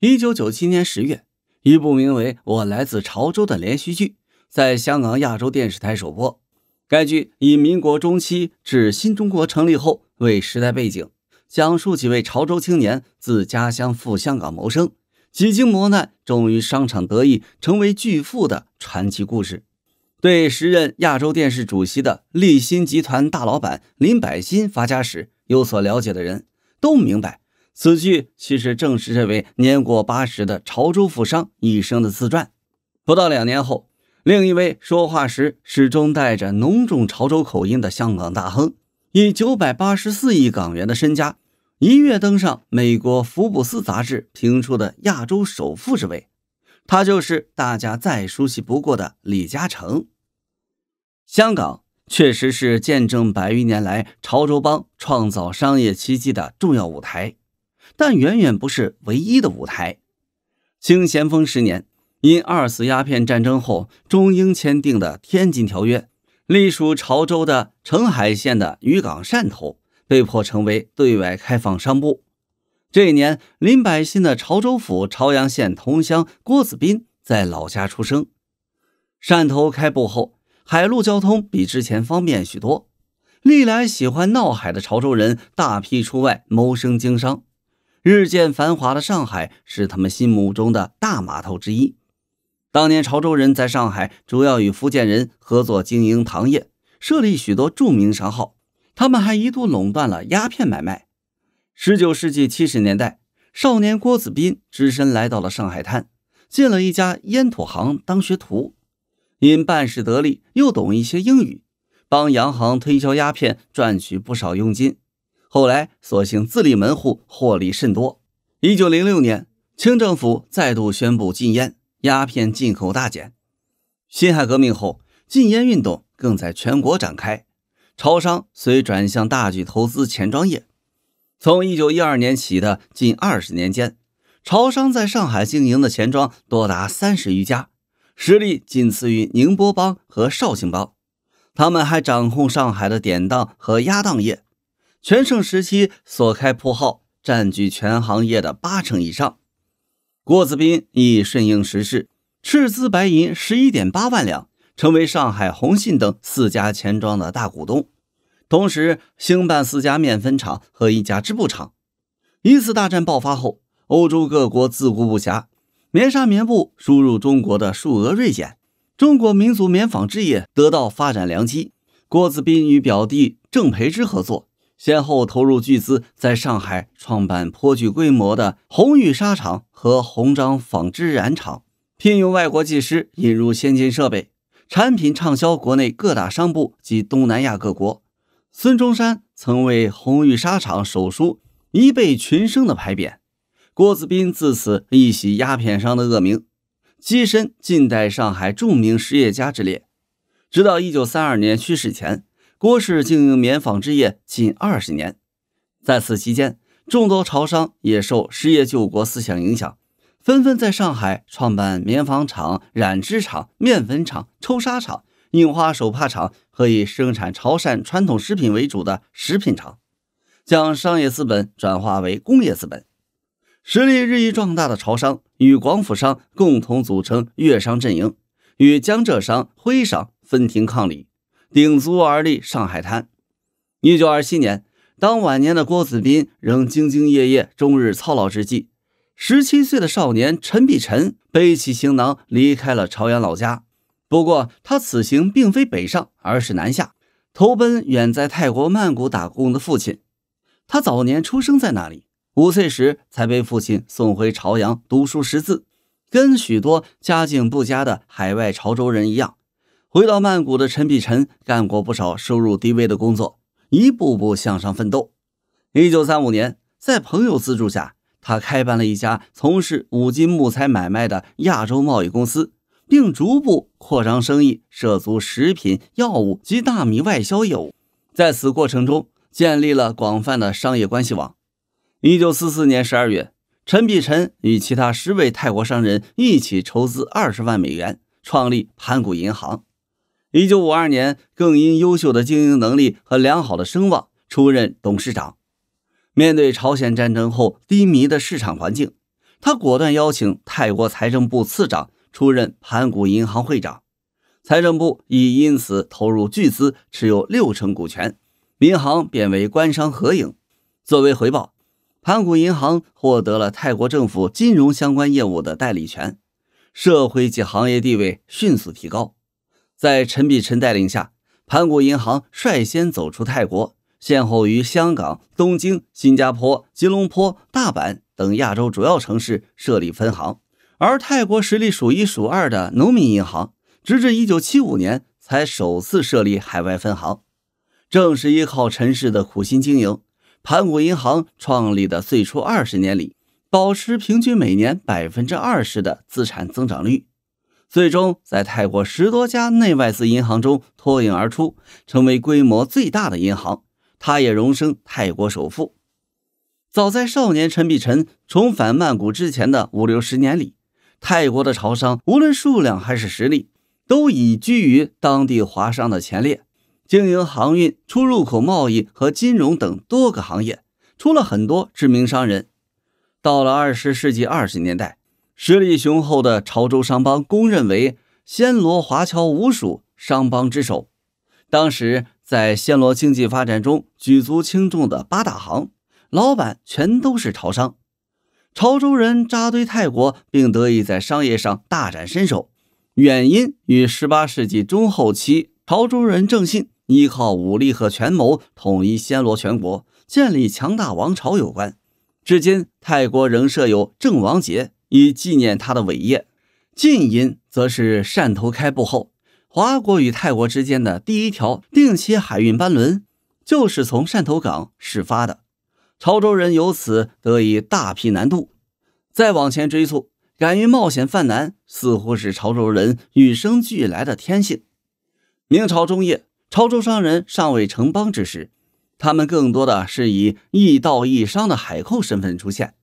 一九九七年十月，一部名为《我来自潮州》的连续剧在香港亚洲电视台首播。该剧以民国中期至新中国成立后为时代背景，讲述几位潮州青年自家乡赴香港谋生，几经磨难，终于商场得意，成为巨富的传奇故事。对时任亚洲电视主席的立新集团大老板林百欣发家史有所了解的人，都明白。此剧其实正是这位年过八十的潮州富商一生的自传。不到两年后，另一位说话时始终带着浓重潮州口音的香港大亨，以九百八十四亿港元的身家，一跃登上美国《福布斯》杂志评出的亚洲首富之位。他就是大家再熟悉不过的李嘉诚。香港确实是见证百余年来潮州帮创造商业奇迹的重要舞台。但远远不是唯一的舞台。清咸丰十年，因二次鸦片战争后中英签订的《天津条约》，隶属潮州的澄海县的渔港汕头被迫成为对外开放商埠。这一年，林百欣的潮州府潮阳县同乡郭子斌在老家出生。汕头开埠后，海陆交通比之前方便许多，历来喜欢闹海的潮州人大批出外谋生经商。日渐繁华的上海是他们心目中的大码头之一。当年潮州人在上海主要与福建人合作经营糖业，设立许多著名商号。他们还一度垄断了鸦片买卖。十九世纪七十年代，少年郭子斌只身来到了上海滩，进了一家烟土行当学徒。因办事得力，又懂一些英语，帮洋行推销鸦片，赚取不少佣金。后来，索性自立门户，获利甚多。一九零六年，清政府再度宣布禁烟，鸦片进口大减。辛亥革命后，禁烟运动更在全国展开。潮商虽转向大举投资钱庄业，从一九一二年起的近二十年间，潮商在上海经营的钱庄多达三十余家，实力仅次于宁波帮和绍兴帮。他们还掌控上海的典当和押当业。全盛时期所开铺号占据全行业的八成以上。郭子斌亦顺应时势，斥资白银十一点八万两，成为上海红信等四家钱庄的大股东，同时兴办四家面粉厂和一家织布厂。一次大战爆发后，欧洲各国自顾不暇，棉纱棉布输入中国的数额锐减，中国民族棉纺织业得到发展良机。郭子斌与表弟郑培之合作。先后投入巨资，在上海创办颇具规模的红玉纱厂和红章纺织染厂，聘用外国技师，引入先进设备，产品畅销国内各大商埠及东南亚各国。孙中山曾为红玉纱厂手书“一辈群生”的牌匾。郭子斌自此一洗鸦片商的恶名，跻身近代上海著名实业家之列。直到1932年去世前。郭氏经营棉纺织业近二十年，在此期间，众多潮商也受实业救国思想影响，纷纷在上海创办棉纺厂、染织厂、面粉厂、抽纱厂、印花手帕厂和以生产潮汕传统食品为主的食品厂，将商业资本转化为工业资本，实力日益壮大的潮商与广府商共同组成粤商阵营，与江浙商、徽商分庭抗礼。顶足而立，上海滩。一九二七年，当晚年的郭子斌仍兢兢业业，终日操劳之际，十七岁的少年陈碧晨背起行囊，离开了朝阳老家。不过，他此行并非北上，而是南下，投奔远在泰国曼谷打工的父亲。他早年出生在那里，五岁时才被父亲送回朝阳读书识字，跟许多家境不佳的海外潮州人一样。回到曼谷的陈碧晨干过不少收入低微的工作，一步步向上奋斗。一九三五年，在朋友资助下，他开办了一家从事五金木材买卖的亚洲贸易公司，并逐步扩张生意，涉足食品、药物及大米外销业务。在此过程中，建立了广泛的商业关系网。一九四四年十二月，陈碧晨与其他十位泰国商人一起筹资二十万美元，创立盘古银行。一九五二年，更因优秀的经营能力和良好的声望，出任董事长。面对朝鲜战争后低迷的市场环境，他果断邀请泰国财政部次长出任盘古银行会长。财政部亦因此投入巨资持有六成股权，民航变为官商合营。作为回报，盘古银行获得了泰国政府金融相关业务的代理权，社会及行业地位迅速提高。在陈碧晨带领下，盘古银行率先走出泰国，先后于香港、东京、新加坡、吉隆坡、大阪等亚洲主要城市设立分行。而泰国实力数一数二的农民银行，直至1975年才首次设立海外分行。正是依靠陈氏的苦心经营，盘古银行创立的最初二十年里，保持平均每年百分之二十的资产增长率。最终，在泰国十多家内外资银行中脱颖而出，成为规模最大的银行。他也荣升泰国首富。早在少年陈碧晨重返曼谷之前的五六十年里，泰国的潮商无论数量还是实力，都已居于当地华商的前列，经营航运、出入口贸易和金融等多个行业，出了很多知名商人。到了二十世纪二十年代。实力雄厚的潮州商帮，公认为暹罗华侨五属商帮之首。当时在暹罗经济发展中举足轻重的八大行老板，全都是潮商。潮州人扎堆泰国，并得以在商业上大展身手。原因与18世纪中后期潮州人郑信依靠武力和权谋统一暹罗全国，建立强大王朝有关。至今，泰国仍设有郑王节。以纪念他的伟业。近因则是汕头开埠后，华国与泰国之间的第一条定期海运班轮就是从汕头港始发的，潮州人由此得以大批南渡。再往前追溯，敢于冒险犯难，似乎是潮州人与生俱来的天性。明朝中叶，潮州商人尚未成邦之时，他们更多的是以义道义商的海寇身份出现。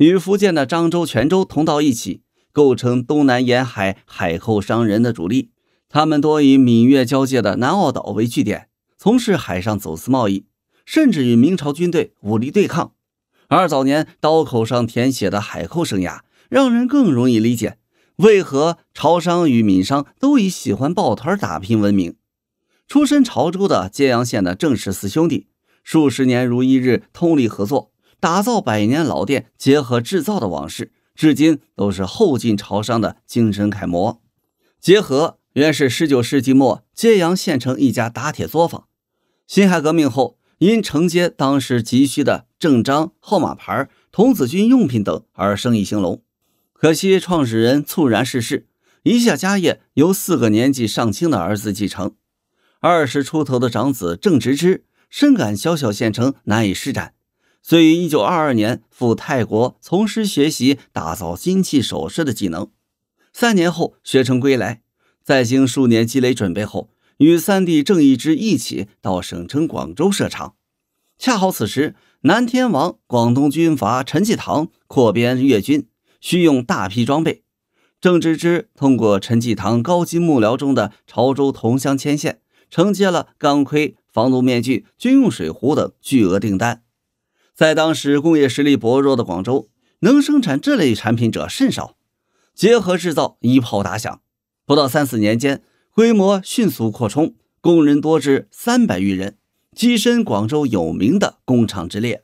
与福建的漳州、泉州同到一起，构成东南沿海海寇商人的主力。他们多以闽粤交界的南澳岛为据点，从事海上走私贸易，甚至与明朝军队武力对抗。而早年刀口上舔血的海寇生涯，让人更容易理解为何潮商与闽商都以喜欢抱团打拼闻名。出身潮州的揭阳县的郑氏四兄弟，数十年如一日通力合作。打造百年老店“结合制造”的往事，至今都是后进潮商的精神楷模。结合原是19世纪末揭阳县城一家打铁作坊，辛亥革命后，因承接当时急需的证章、号码牌、童子军用品等而生意兴隆。可惜创始人猝然逝世，一下家业由四个年纪尚轻的儿子继承。二十出头的长子郑植之深感小小县城难以施展。遂于一九二二年赴泰国从师学习打造金器首饰的技能，三年后学成归来，在经数年积累准备后，与三弟郑义之一起到省城广州设厂。恰好此时，南天王广东军阀陈济棠扩编粤军，需用大批装备。郑芝芝通过陈济棠高级幕僚中的潮州同乡牵线，承接了钢盔、防毒面具、军用水壶等巨额订单。在当时工业实力薄弱的广州，能生产这类产品者甚少。结合制造一炮打响，不到三四年间，规模迅速扩充，工人多至三百余人，跻身广州有名的工厂之列。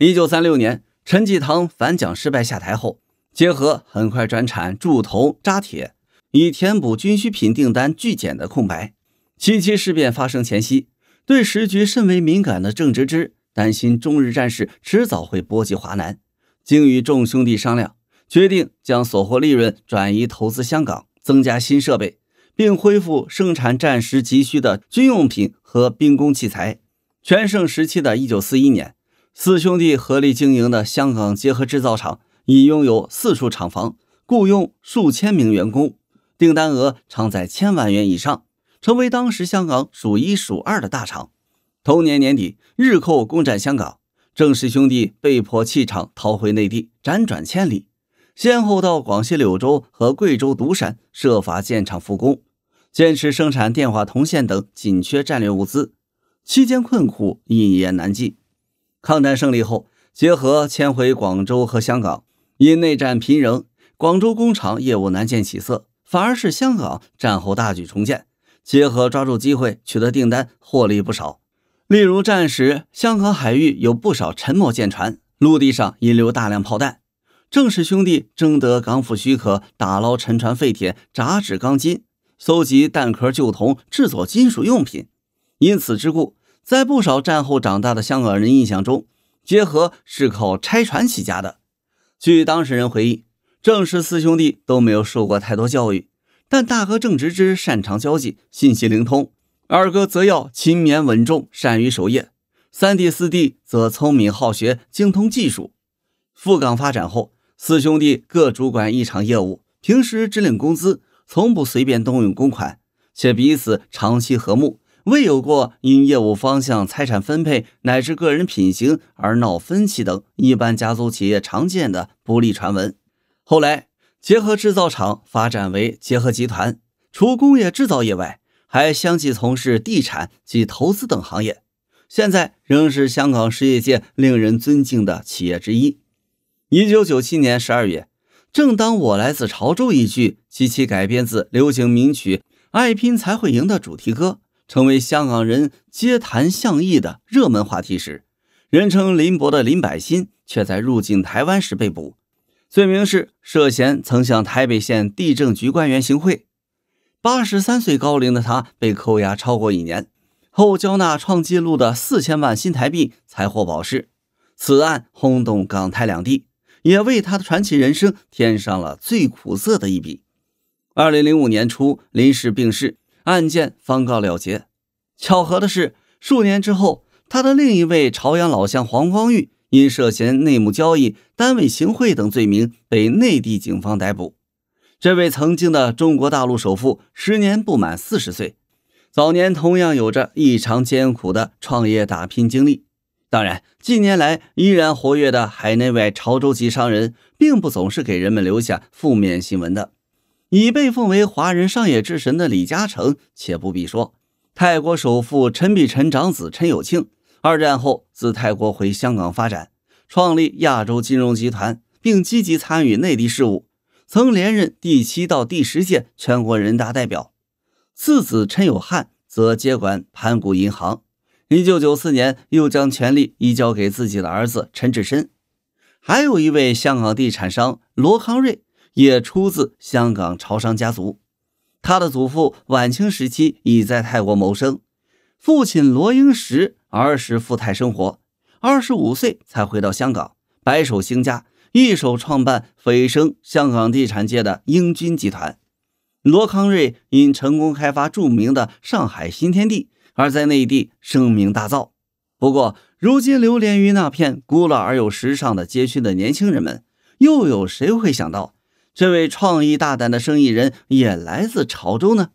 一九三六年，陈济棠反蒋失败下台后，结合很快转产铸铜扎铁，以填补军需品订单巨减的空白。七七事变发生前夕，对时局甚为敏感的郑执之。担心中日战事迟早会波及华南，经与众兄弟商量，决定将所获利润转移投资香港，增加新设备，并恢复生产战时急需的军用品和兵工器材。全盛时期的一九四一年，四兄弟合力经营的香港结合制造厂已拥有四处厂房，雇佣数千名员工，订单额常在千万元以上，成为当时香港数一数二的大厂。同年年底，日寇攻占香港，郑氏兄弟被迫弃厂逃回内地，辗转千里，先后到广西柳州和贵州独山设法建厂复工，坚持生产电话铜线等紧缺战略物资。期间困苦一言难尽。抗战胜利后，结合迁回广州和香港，因内战频仍，广州工厂业务难见起色，反而是香港战后大举重建，结合抓住机会取得订单，获利不少。例如战时，香港海域有不少沉没舰船，陆地上遗留大量炮弹。郑氏兄弟征得港府许可，打捞沉船废铁、轧制钢筋，搜集弹壳旧铜，制作金属用品。因此之故，在不少战后长大的香港人印象中，结合是靠拆船起家的。据当事人回忆，郑氏四兄弟都没有受过太多教育，但大哥郑直之擅长交际，信息灵通。二哥则要勤勉稳重，善于守业；三弟、四弟则聪明好学，精通技术。赴港发展后，四兄弟各主管一场业务，平时只领工资，从不随便动用公款，且彼此长期和睦，未有过因业务方向、财产分配，乃至个人品行而闹分歧等一般家族企业常见的不利传闻。后来，结合制造厂发展为结合集团，除工业制造业外，还相继从事地产及投资等行业，现在仍是香港实业界令人尊敬的企业之一。一九九七年十二月，正当我来自潮州一句及其改编自流行名曲《爱拼才会赢》的主题歌，成为香港人街谈巷议的热门话题时，人称林伯的林百欣却在入境台湾时被捕，罪名是涉嫌曾向台北县地政局官员行贿。八十三岁高龄的他被扣押超过一年后，交纳创纪录的四千万新台币才获保释。此案轰动港台两地，也为他的传奇人生添上了最苦涩的一笔。二零零五年初，林氏病逝，案件方告了结。巧合的是，数年之后，他的另一位朝阳老乡黄光裕因涉嫌内幕交易、单位行贿等罪名被内地警方逮捕。这位曾经的中国大陆首富，十年不满四十岁，早年同样有着异常艰苦的创业打拼经历。当然，近年来依然活跃的海内外潮州籍商人，并不总是给人们留下负面新闻的。已被奉为华人商业之神的李嘉诚，且不必说；泰国首富陈碧晨长子陈友庆，二战后自泰国回香港发展，创立亚洲金融集团，并积极参与内地事务。曾连任第七到第十届全国人大代表，次子陈有汉则接管盘古银行，一九九四年又将权力移交给自己的儿子陈志深。还有一位香港地产商罗康瑞，也出自香港潮商家族。他的祖父晚清时期已在泰国谋生，父亲罗英石儿时赴泰生活，二十五岁才回到香港，白手兴家。一手创办蜚声香港地产界的英军集团，罗康瑞因成功开发著名的上海新天地而在内地声名大噪。不过，如今流连于那片古老而又时尚的街区的年轻人们，又有谁会想到这位创意大胆的生意人也来自潮州呢？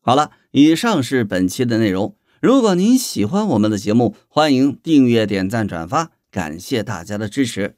好了，以上是本期的内容。如果您喜欢我们的节目，欢迎订阅、点赞、转发，感谢大家的支持。